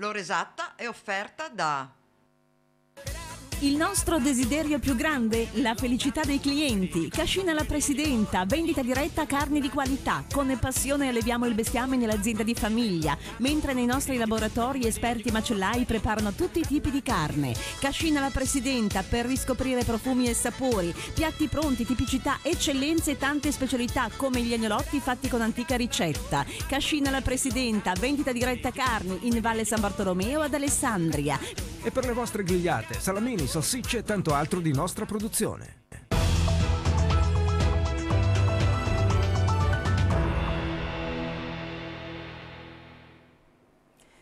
L'ora esatta è offerta da il nostro desiderio più grande? La felicità dei clienti. Cascina la Presidenta, vendita diretta carni di qualità. Con passione alleviamo il bestiame nell'azienda di famiglia, mentre nei nostri laboratori esperti macellai preparano tutti i tipi di carne. Cascina la Presidenta per riscoprire profumi e sapori, piatti pronti, tipicità, eccellenze e tante specialità come gli agnolotti fatti con antica ricetta. Cascina la Presidenta, vendita diretta carni in Valle San Bartolomeo ad Alessandria e per le vostre grigliate, salamini, salsicce e tanto altro di nostra produzione.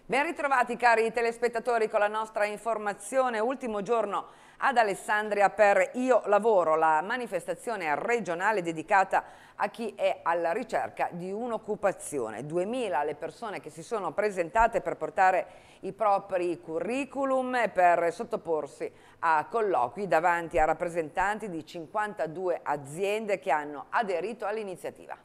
Ben ritrovati cari telespettatori con la nostra informazione, ultimo giorno ad Alessandria per Io Lavoro, la manifestazione regionale dedicata a chi è alla ricerca di un'occupazione. 2.000 le persone che si sono presentate per portare i propri curriculum e per sottoporsi a colloqui davanti a rappresentanti di 52 aziende che hanno aderito all'iniziativa.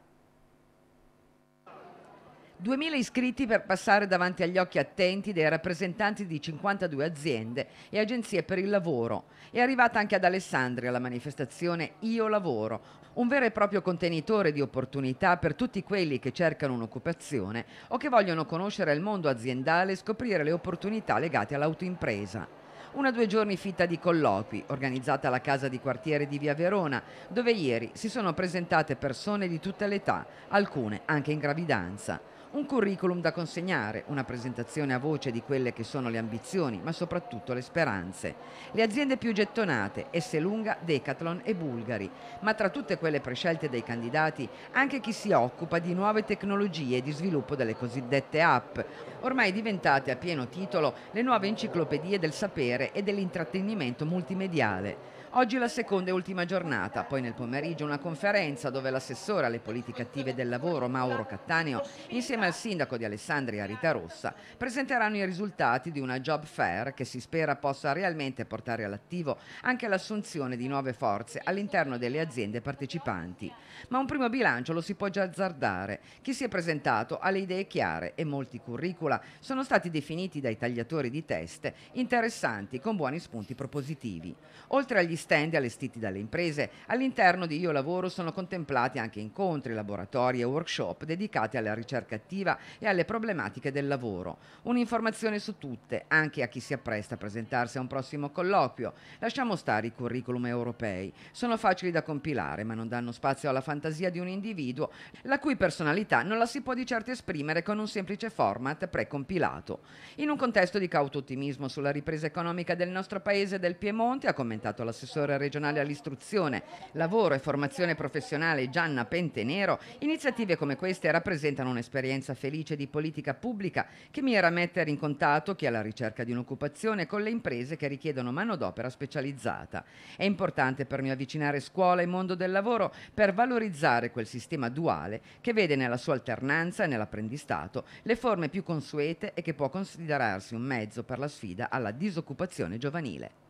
2.000 iscritti per passare davanti agli occhi attenti dei rappresentanti di 52 aziende e agenzie per il lavoro. È arrivata anche ad Alessandria la manifestazione Io Lavoro, un vero e proprio contenitore di opportunità per tutti quelli che cercano un'occupazione o che vogliono conoscere il mondo aziendale e scoprire le opportunità legate all'autoimpresa una due giorni fitta di colloqui, organizzata alla casa di quartiere di Via Verona, dove ieri si sono presentate persone di tutte le età, alcune anche in gravidanza un curriculum da consegnare, una presentazione a voce di quelle che sono le ambizioni, ma soprattutto le speranze. Le aziende più gettonate, Esselunga, Decathlon e Bulgari, ma tra tutte quelle prescelte dai candidati anche chi si occupa di nuove tecnologie e di sviluppo delle cosiddette app, ormai diventate a pieno titolo le nuove enciclopedie del sapere e dell'intrattenimento multimediale. Oggi la seconda e ultima giornata, poi nel pomeriggio una conferenza dove l'assessore alle politiche attive del lavoro Mauro Cattaneo insieme al sindaco di Alessandria Rita Rossa presenteranno i risultati di una job fair che si spera possa realmente portare all'attivo anche l'assunzione di nuove forze all'interno delle aziende partecipanti. Ma un primo bilancio lo si può già azzardare. Chi si è presentato ha le idee chiare e molti curricula sono stati definiti dai tagliatori di teste interessanti con buoni spunti propositivi. Oltre agli stand allestiti dalle imprese. All'interno di Io Lavoro sono contemplati anche incontri, laboratori e workshop dedicati alla ricerca attiva e alle problematiche del lavoro. Un'informazione su tutte, anche a chi si appresta a presentarsi a un prossimo colloquio. Lasciamo stare i curriculum europei. Sono facili da compilare, ma non danno spazio alla fantasia di un individuo, la cui personalità non la si può di certo esprimere con un semplice format precompilato. In un contesto di cauto ottimismo sulla ripresa economica del nostro paese del Piemonte, ha commentato l'assessore assessore regionale all'istruzione, lavoro e formazione professionale Gianna Pentenero, iniziative come queste rappresentano un'esperienza felice di politica pubblica che mira a mettere in contatto chi è alla ricerca di un'occupazione con le imprese che richiedono manodopera specializzata. È importante per me avvicinare scuola e mondo del lavoro per valorizzare quel sistema duale che vede nella sua alternanza e nell'apprendistato le forme più consuete e che può considerarsi un mezzo per la sfida alla disoccupazione giovanile.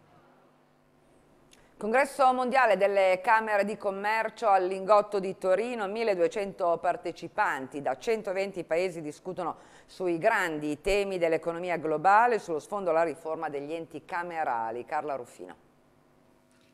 Congresso mondiale delle Camere di Commercio al Lingotto di Torino, 1200 partecipanti da 120 paesi discutono sui grandi temi dell'economia globale, sullo sfondo la riforma degli enti camerali. Carla Ruffino.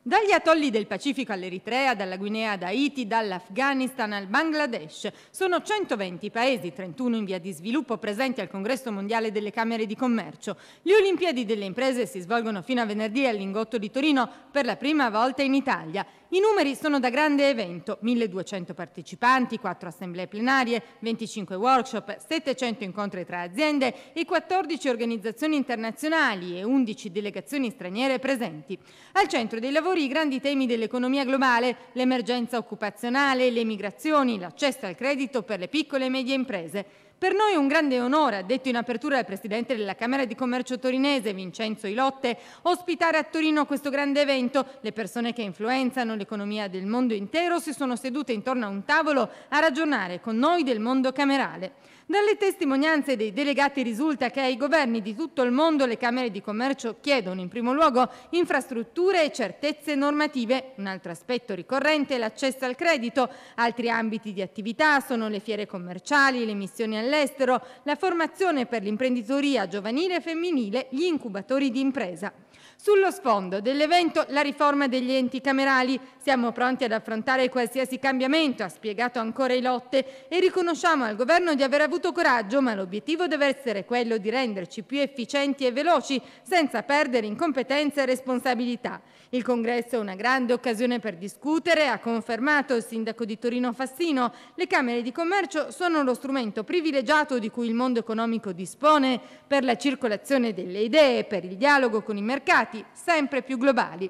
Dagli atolli del Pacifico all'Eritrea, dalla Guinea ad Haiti, dall'Afghanistan al Bangladesh, sono 120 i paesi, 31 in via di sviluppo, presenti al Congresso Mondiale delle Camere di Commercio. Le Olimpiadi delle imprese si svolgono fino a venerdì all'Ingotto di Torino per la prima volta in Italia. I numeri sono da grande evento, 1200 partecipanti, 4 assemblee plenarie, 25 workshop, 700 incontri tra aziende e 14 organizzazioni internazionali e 11 delegazioni straniere presenti. Al centro dei lavori i grandi temi dell'economia globale, l'emergenza occupazionale, le migrazioni, l'accesso al credito per le piccole e medie imprese. Per noi è un grande onore, ha detto in apertura il presidente della Camera di Commercio torinese Vincenzo Ilotte, ospitare a Torino questo grande evento. Le persone che influenzano l'economia del mondo intero si sono sedute intorno a un tavolo a ragionare con noi del mondo camerale. Dalle testimonianze dei delegati risulta che ai governi di tutto il mondo le Camere di Commercio chiedono in primo luogo infrastrutture e certezze normative. Un altro aspetto ricorrente è l'accesso al credito. Altri ambiti di attività sono le fiere commerciali, le missioni all'estero, la formazione per l'imprenditoria giovanile e femminile, gli incubatori di impresa. Sullo sfondo dell'evento la riforma degli enti camerali, siamo pronti ad affrontare qualsiasi cambiamento, ha spiegato ancora i lotte, e riconosciamo al governo di aver avuto coraggio, ma l'obiettivo deve essere quello di renderci più efficienti e veloci, senza perdere in competenze e responsabilità. Il congresso è una grande occasione per discutere, ha confermato il sindaco di Torino Fassino. Le Camere di Commercio sono lo strumento privilegiato di cui il mondo economico dispone per la circolazione delle idee, per il dialogo con i mercati sempre più globali.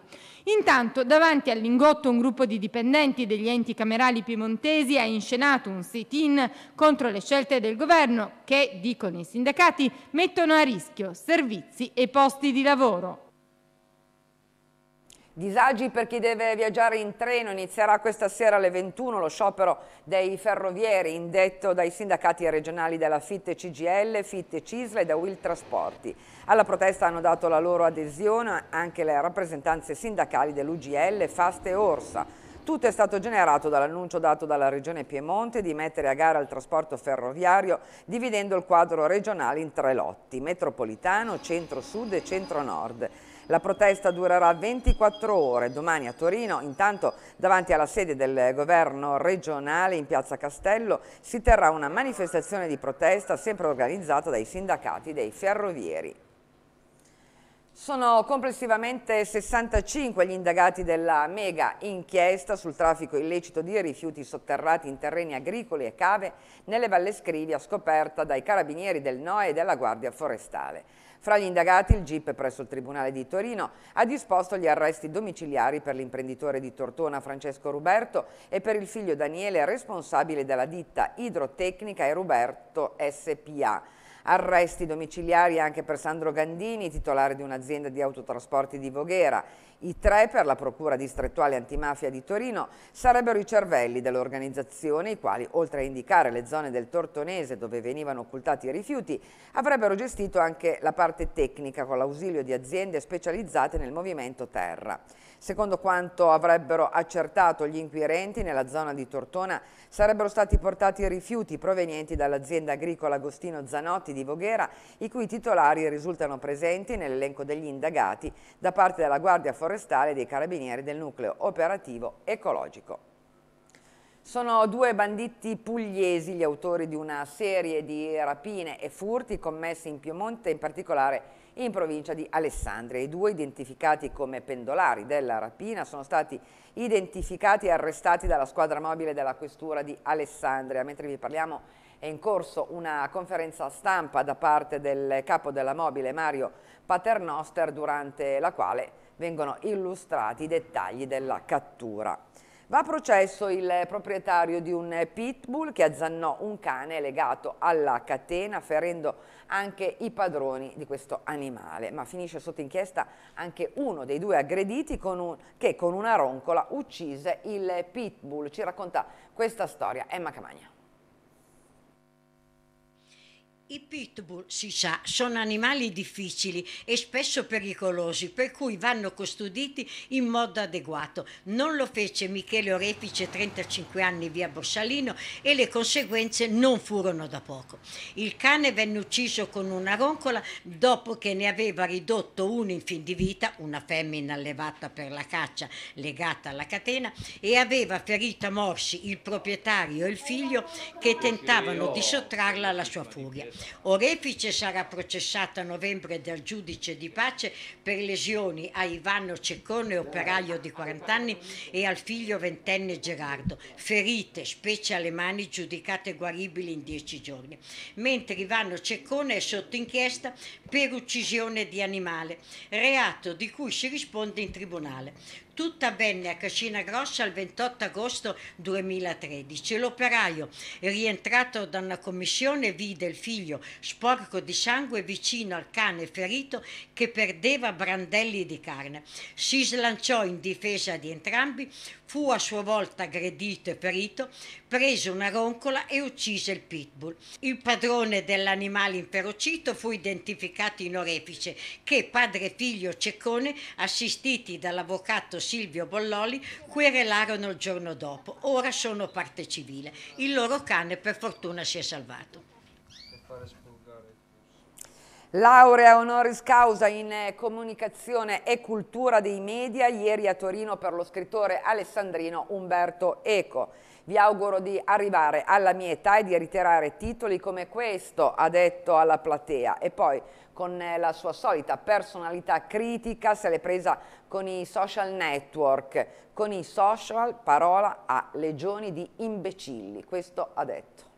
Intanto, davanti all'ingotto un gruppo di dipendenti degli enti camerali piemontesi ha inscenato un sit-in contro le scelte del governo che, dicono i sindacati, mettono a rischio servizi e posti di lavoro. Disagi per chi deve viaggiare in treno, inizierà questa sera alle 21 lo sciopero dei ferrovieri indetto dai sindacati regionali della Fitte CGL, Fitte Cisle e da Will Trasporti. Alla protesta hanno dato la loro adesione anche le rappresentanze sindacali dell'UGL, FAST e Orsa. Tutto è stato generato dall'annuncio dato dalla Regione Piemonte di mettere a gara il trasporto ferroviario dividendo il quadro regionale in tre lotti, metropolitano, centro-sud e centro-nord. La protesta durerà 24 ore domani a Torino. Intanto davanti alla sede del governo regionale in Piazza Castello si terrà una manifestazione di protesta sempre organizzata dai sindacati dei ferrovieri. Sono complessivamente 65 gli indagati della mega inchiesta sul traffico illecito di rifiuti sotterrati in terreni agricoli e cave nelle Valle Scrivia scoperta dai carabinieri del NOE e della Guardia Forestale. Fra gli indagati il GIP presso il Tribunale di Torino ha disposto gli arresti domiciliari per l'imprenditore di Tortona Francesco Ruberto e per il figlio Daniele responsabile della ditta idrotecnica e Ruberto SPA. Arresti domiciliari anche per Sandro Gandini, titolare di un'azienda di autotrasporti di Voghera. I tre per la Procura distrettuale antimafia di Torino sarebbero i cervelli dell'organizzazione, i quali, oltre a indicare le zone del Tortonese dove venivano occultati i rifiuti, avrebbero gestito anche la parte tecnica con l'ausilio di aziende specializzate nel movimento terra. Secondo quanto avrebbero accertato gli inquirenti, nella zona di Tortona sarebbero stati portati rifiuti provenienti dall'azienda agricola Agostino Zanotti di Voghera, i cui titolari risultano presenti nell'elenco degli indagati da parte della Guardia Forestale e dei Carabinieri del Nucleo Operativo Ecologico. Sono due banditi pugliesi gli autori di una serie di rapine e furti commessi in Piemonte, in particolare in provincia di Alessandria. I due identificati come pendolari della rapina sono stati identificati e arrestati dalla squadra mobile della questura di Alessandria. Mentre vi parliamo è in corso una conferenza stampa da parte del capo della mobile Mario Paternoster durante la quale vengono illustrati i dettagli della cattura. Va a processo il proprietario di un pitbull che azzannò un cane legato alla catena, ferendo anche i padroni di questo animale. Ma finisce sotto inchiesta anche uno dei due aggrediti con un, che con una roncola uccise il pitbull. Ci racconta questa storia Emma Camagna. I pitbull, si sa, sono animali difficili e spesso pericolosi, per cui vanno custoditi in modo adeguato. Non lo fece Michele Orefice, 35 anni, via Borsalino, e le conseguenze non furono da poco. Il cane venne ucciso con una roncola dopo che ne aveva ridotto uno in fin di vita, una femmina allevata per la caccia legata alla catena, e aveva ferito a morsi il proprietario e il figlio che tentavano di sottrarla alla sua furia. Orefice sarà processato a novembre dal giudice di pace per lesioni a Ivano Ceccone, operaio di 40 anni, e al figlio ventenne Gerardo, ferite, specie alle mani, giudicate guaribili in 10 giorni. Mentre Ivano Ceccone è sotto inchiesta per uccisione di animale, reato di cui si risponde in tribunale. Tutto avvenne a Cascina Grossa il 28 agosto 2013. L'operaio, rientrato da una commissione, vide il figlio sporco di sangue vicino al cane ferito che perdeva brandelli di carne. Si slanciò in difesa di entrambi, Fu a sua volta aggredito e ferito, prese una roncola e uccise il pitbull. Il padrone dell'animale inferocito fu identificato in orefice che padre e figlio Ceccone, assistiti dall'avvocato Silvio Bolloli, querelarono il giorno dopo. Ora sono parte civile. Il loro cane per fortuna si è salvato. Laurea honoris causa in eh, comunicazione e cultura dei media, ieri a Torino per lo scrittore alessandrino Umberto Eco. Vi auguro di arrivare alla mia età e di ritirare titoli come questo, ha detto alla platea. E poi con eh, la sua solita personalità critica se l'è presa con i social network. Con i social, parola a legioni di imbecilli, questo ha detto.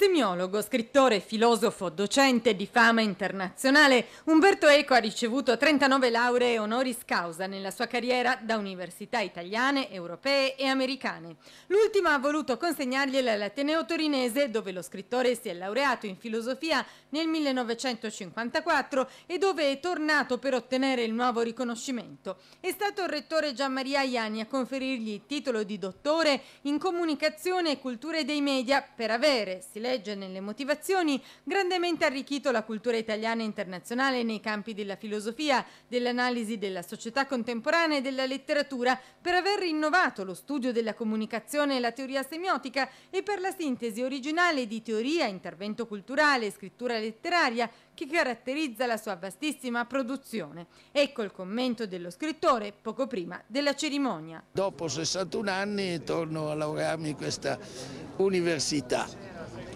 Semiologo, scrittore, filosofo, docente di fama internazionale, Umberto Eco ha ricevuto 39 lauree honoris causa nella sua carriera da università italiane, europee e americane. L'ultima ha voluto consegnargliela all'Ateneo torinese, dove lo scrittore si è laureato in filosofia nel 1954 e dove è tornato per ottenere il nuovo riconoscimento. È stato il rettore Gianmaria Iani a conferirgli il titolo di dottore in comunicazione e culture dei media per avere, si legge e nelle motivazioni, grandemente arricchito la cultura italiana e internazionale nei campi della filosofia, dell'analisi della società contemporanea e della letteratura, per aver rinnovato lo studio della comunicazione e la teoria semiotica e per la sintesi originale di teoria, intervento culturale e scrittura letteraria che caratterizza la sua vastissima produzione. Ecco il commento dello scrittore poco prima della cerimonia. Dopo 61 anni torno a laurearmi in questa università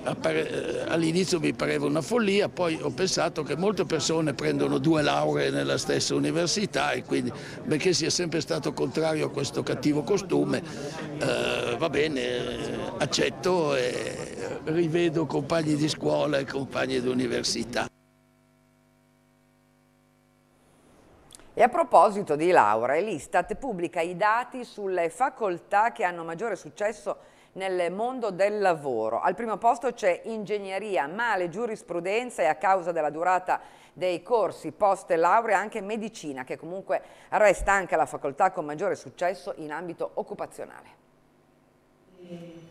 eh, all'inizio mi pareva una follia, poi ho pensato che molte persone prendono due lauree nella stessa università e quindi, benché sia sempre stato contrario a questo cattivo costume, eh, va bene, accetto e rivedo compagni di scuola e compagni di università. E a proposito di lauree, l'Istat pubblica i dati sulle facoltà che hanno maggiore successo nel mondo del lavoro. Al primo posto c'è ingegneria, male giurisprudenza e a causa della durata dei corsi post laurea anche medicina, che comunque resta anche la facoltà con maggiore successo in ambito occupazionale. Eh,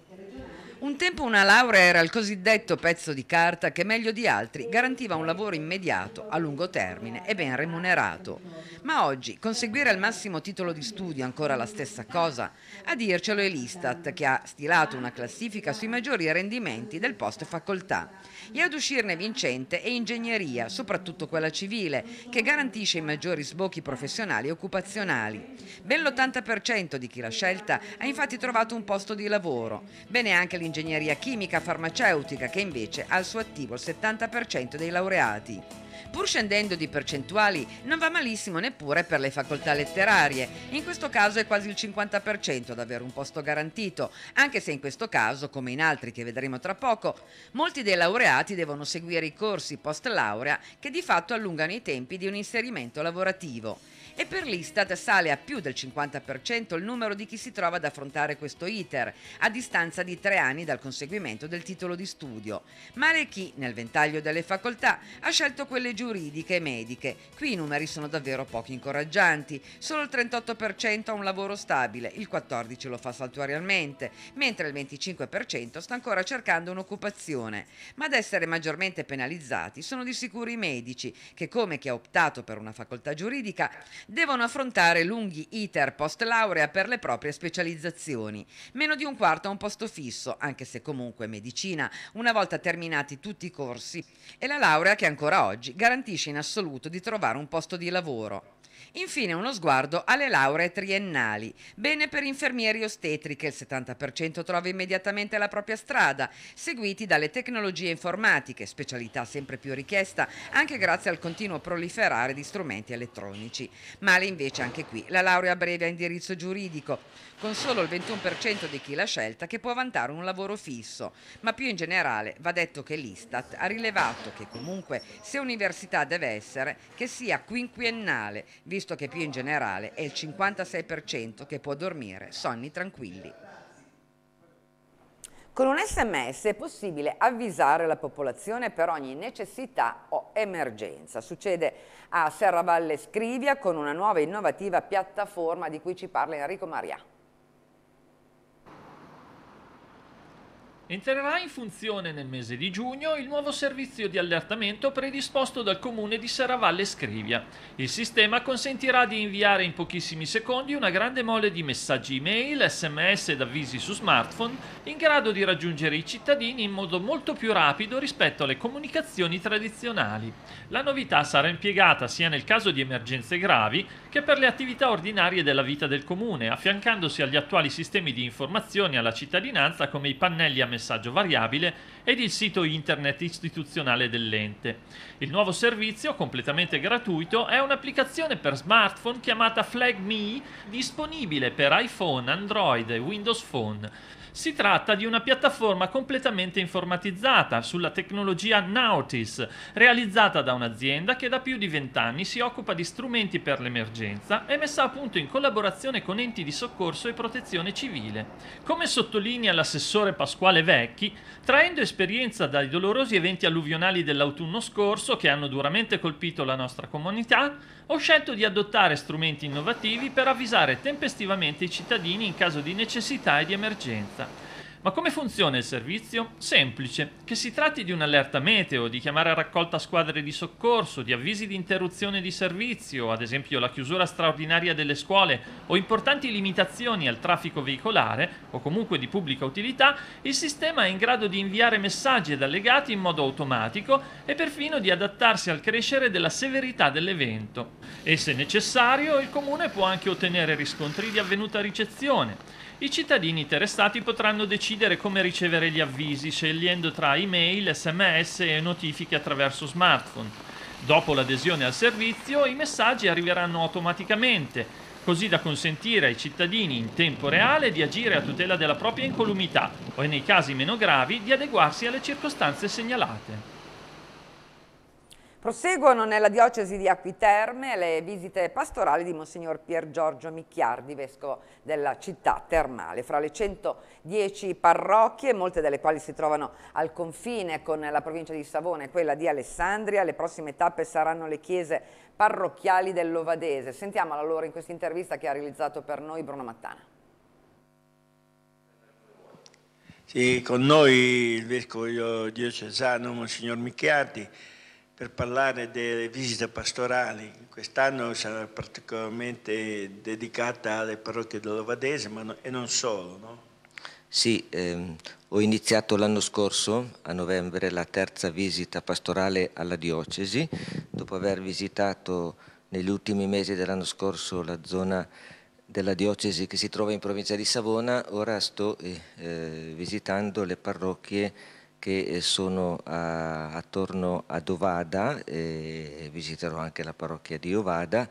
un tempo una laurea era il cosiddetto pezzo di carta che meglio di altri garantiva un lavoro immediato, a lungo termine e ben remunerato. Ma oggi conseguire il massimo titolo di studio è ancora la stessa cosa? A dircelo è l'Istat che ha stilato una classifica sui maggiori rendimenti del post facoltà e ad uscirne vincente è ingegneria, soprattutto quella civile, che garantisce i maggiori sbocchi professionali e occupazionali. Ben l'80% di chi l'ha scelta ha infatti trovato un posto di lavoro, bene anche l'ingegneria ingegneria chimica farmaceutica che invece ha al suo attivo il 70% dei laureati. Pur scendendo di percentuali, non va malissimo neppure per le facoltà letterarie. In questo caso è quasi il 50% ad avere un posto garantito, anche se in questo caso, come in altri che vedremo tra poco, molti dei laureati devono seguire i corsi post laurea che di fatto allungano i tempi di un inserimento lavorativo e per l'Istat sale a più del 50% il numero di chi si trova ad affrontare questo iter, a distanza di tre anni dal conseguimento del titolo di studio. Male chi, nel ventaglio delle facoltà, ha scelto quelle giuridiche e mediche. Qui i numeri sono davvero pochi incoraggianti. Solo il 38% ha un lavoro stabile, il 14% lo fa saltuariamente, mentre il 25% sta ancora cercando un'occupazione. Ma ad essere maggiormente penalizzati sono di sicuro i medici, che come chi ha optato per una facoltà giuridica devono affrontare lunghi iter post laurea per le proprie specializzazioni. Meno di un quarto ha un posto fisso, anche se comunque medicina, una volta terminati tutti i corsi. E la laurea che ancora oggi garantisce in assoluto di trovare un posto di lavoro. Infine uno sguardo alle lauree triennali. Bene per infermieri ostetriche, il 70% trova immediatamente la propria strada, seguiti dalle tecnologie informatiche, specialità sempre più richiesta anche grazie al continuo proliferare di strumenti elettronici. Male invece anche qui la laurea breve a indirizzo giuridico, con solo il 21% di chi l'ha scelta che può vantare un lavoro fisso. Ma più in generale va detto che l'Istat ha rilevato che comunque se università deve essere, che sia quinquennale, visto che più in generale è il 56% che può dormire sonni tranquilli. Con un sms è possibile avvisare la popolazione per ogni necessità o emergenza. Succede a Serravalle Scrivia con una nuova e innovativa piattaforma di cui ci parla Enrico Marià. Entrerà in funzione nel mese di giugno il nuovo servizio di allertamento predisposto dal comune di Saravalle Scrivia. Il sistema consentirà di inviare in pochissimi secondi una grande mole di messaggi email, sms ed avvisi su smartphone in grado di raggiungere i cittadini in modo molto più rapido rispetto alle comunicazioni tradizionali. La novità sarà impiegata sia nel caso di emergenze gravi che per le attività ordinarie della vita del comune, affiancandosi agli attuali sistemi di informazione alla cittadinanza come i pannelli a messaggi messaggio variabile ed il sito internet istituzionale dell'ente. Il nuovo servizio, completamente gratuito, è un'applicazione per smartphone chiamata FlagMe disponibile per iPhone, Android e Windows Phone. Si tratta di una piattaforma completamente informatizzata sulla tecnologia Nautis, realizzata da un'azienda che da più di vent'anni si occupa di strumenti per l'emergenza e messa a punto in collaborazione con enti di soccorso e protezione civile. Come sottolinea l'assessore Pasquale Vecchi, traendo esperienza dai dolorosi eventi alluvionali dell'autunno scorso che hanno duramente colpito la nostra comunità, ho scelto di adottare strumenti innovativi per avvisare tempestivamente i cittadini in caso di necessità e di emergenza. Ma come funziona il servizio? Semplice, che si tratti di un'allerta meteo, di chiamare a raccolta squadre di soccorso, di avvisi di interruzione di servizio, ad esempio la chiusura straordinaria delle scuole o importanti limitazioni al traffico veicolare o comunque di pubblica utilità, il sistema è in grado di inviare messaggi ed allegati in modo automatico e perfino di adattarsi al crescere della severità dell'evento. E se necessario il comune può anche ottenere riscontri di avvenuta ricezione. I cittadini interessati potranno decidere come ricevere gli avvisi scegliendo tra email, sms e notifiche attraverso smartphone. Dopo l'adesione al servizio i messaggi arriveranno automaticamente, così da consentire ai cittadini in tempo reale di agire a tutela della propria incolumità o, nei casi meno gravi, di adeguarsi alle circostanze segnalate. Proseguono nella diocesi di Acquiterme le visite pastorali di Monsignor Pier Giorgio Micchiardi, vescovo della città termale. Fra le 110 parrocchie, molte delle quali si trovano al confine con la provincia di Savona e quella di Alessandria, le prossime tappe saranno le chiese parrocchiali dell'Ovadese. Sentiamola allora in questa intervista che ha realizzato per noi Bruno Mattana. Sì, con noi il vescovo diocesano Monsignor Micchiardi per parlare delle visite pastorali. Quest'anno sarà particolarmente dedicata alle parrocchie dell'Ovadese, ma no, e non solo, no? Sì, ehm, ho iniziato l'anno scorso, a novembre, la terza visita pastorale alla diocesi, dopo aver visitato negli ultimi mesi dell'anno scorso la zona della diocesi che si trova in provincia di Savona, ora sto eh, eh visitando le parrocchie che eh, sono a, attorno ad Ovada, eh, visiterò anche la parrocchia di Ovada,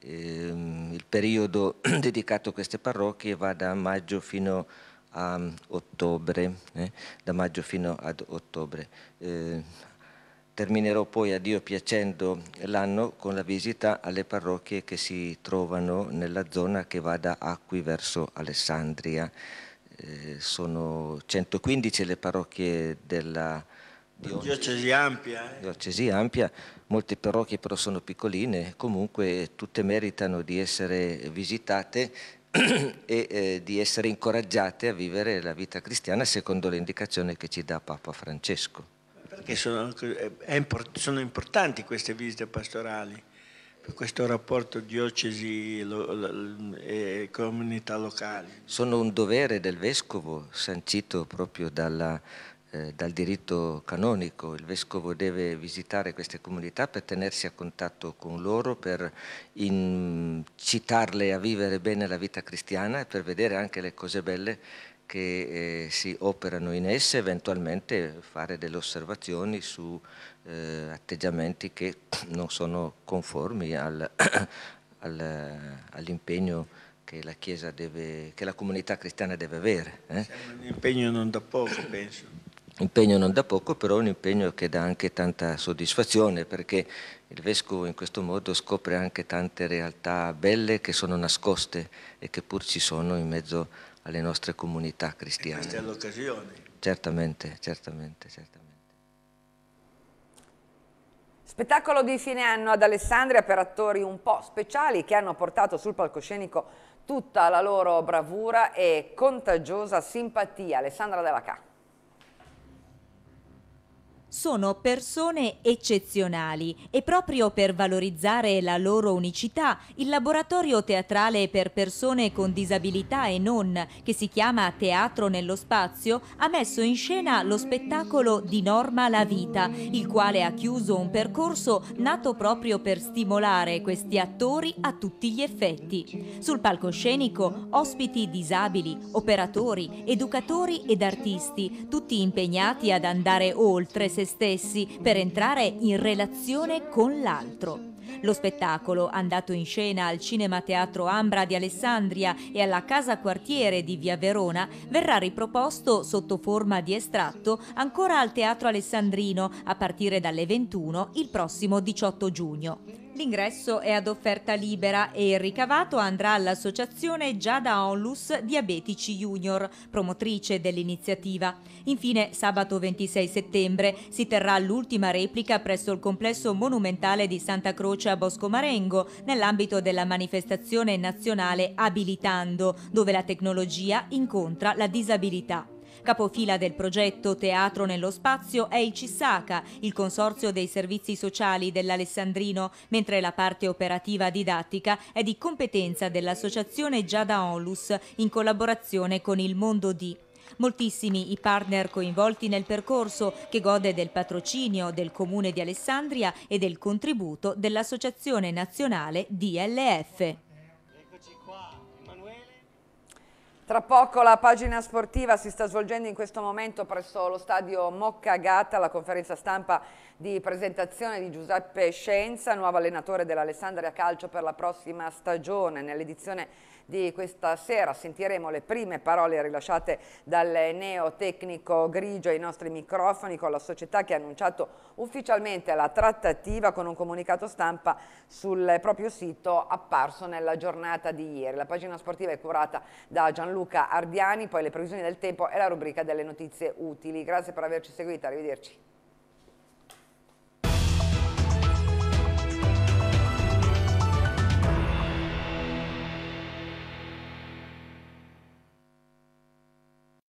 ehm, il periodo dedicato a queste parrocchie va da maggio fino a mm, ottobre, eh? da maggio fino ad ottobre. Eh, terminerò poi a Dio piacendo l'anno con la visita alle parrocchie che si trovano nella zona che va da Acqui verso Alessandria. Eh, sono 115 le parrocchie della diocesi ampia, eh. diocesi ampia, molte parrocchie però sono piccoline, comunque tutte meritano di essere visitate e eh, di essere incoraggiate a vivere la vita cristiana secondo le indicazioni che ci dà Papa Francesco. Perché sono, eh, sono importanti queste visite pastorali? questo rapporto diocesi e comunità locali. Sono un dovere del Vescovo sancito proprio dalla, eh, dal diritto canonico. Il Vescovo deve visitare queste comunità per tenersi a contatto con loro, per incitarle a vivere bene la vita cristiana e per vedere anche le cose belle che eh, si operano in esse, eventualmente fare delle osservazioni su eh, atteggiamenti che non sono conformi al, al, all'impegno che la, deve, che la comunità cristiana deve avere. Eh? un impegno non da poco, penso. Impegno non da poco, però un impegno che dà anche tanta soddisfazione, perché il vescovo in questo modo scopre anche tante realtà belle che sono nascoste e che pur ci sono in mezzo alle nostre comunità cristiane. E questa è l'occasione. Certamente, certamente, certamente. Spettacolo di fine anno ad Alessandria per attori un po' speciali che hanno portato sul palcoscenico tutta la loro bravura e contagiosa simpatia. Alessandra Della Cacca sono persone eccezionali e proprio per valorizzare la loro unicità il laboratorio teatrale per persone con disabilità e non, che si chiama Teatro nello Spazio, ha messo in scena lo spettacolo Di Norma la Vita, il quale ha chiuso un percorso nato proprio per stimolare questi attori a tutti gli effetti. Sul palcoscenico ospiti disabili, operatori, educatori ed artisti, tutti impegnati ad andare oltre se se stessi per entrare in relazione con l'altro. Lo spettacolo, andato in scena al Cinema Teatro Ambra di Alessandria e alla Casa Quartiere di Via Verona, verrà riproposto sotto forma di estratto ancora al Teatro Alessandrino a partire dalle 21 il prossimo 18 giugno. L'ingresso è ad offerta libera e il ricavato andrà all'associazione Giada Onlus Diabetici Junior, promotrice dell'iniziativa. Infine, sabato 26 settembre si terrà l'ultima replica presso il complesso monumentale di Santa Croce a Bosco Marengo, nell'ambito della manifestazione nazionale Abilitando, dove la tecnologia incontra la disabilità. Capofila del progetto Teatro nello Spazio è il CISACA, il Consorzio dei Servizi Sociali dell'Alessandrino, mentre la parte operativa didattica è di competenza dell'associazione Giada Onlus in collaborazione con il Mondo D. Moltissimi i partner coinvolti nel percorso che gode del patrocinio del Comune di Alessandria e del contributo dell'Associazione Nazionale DLF. Tra poco la pagina sportiva si sta svolgendo in questo momento presso lo stadio Mocca Gatta, la conferenza stampa di presentazione di Giuseppe Scienza, nuovo allenatore dell'Alessandria Calcio per la prossima stagione. Nell'edizione di questa sera sentiremo le prime parole rilasciate dal neotecnico Grigio ai nostri microfoni con la società che ha annunciato ufficialmente la trattativa con un comunicato stampa sul proprio sito apparso nella giornata di ieri. La pagina sportiva è curata da Gianluca Luca Ardiani, poi le previsioni del tempo e la rubrica delle notizie utili. Grazie per averci seguito, arrivederci.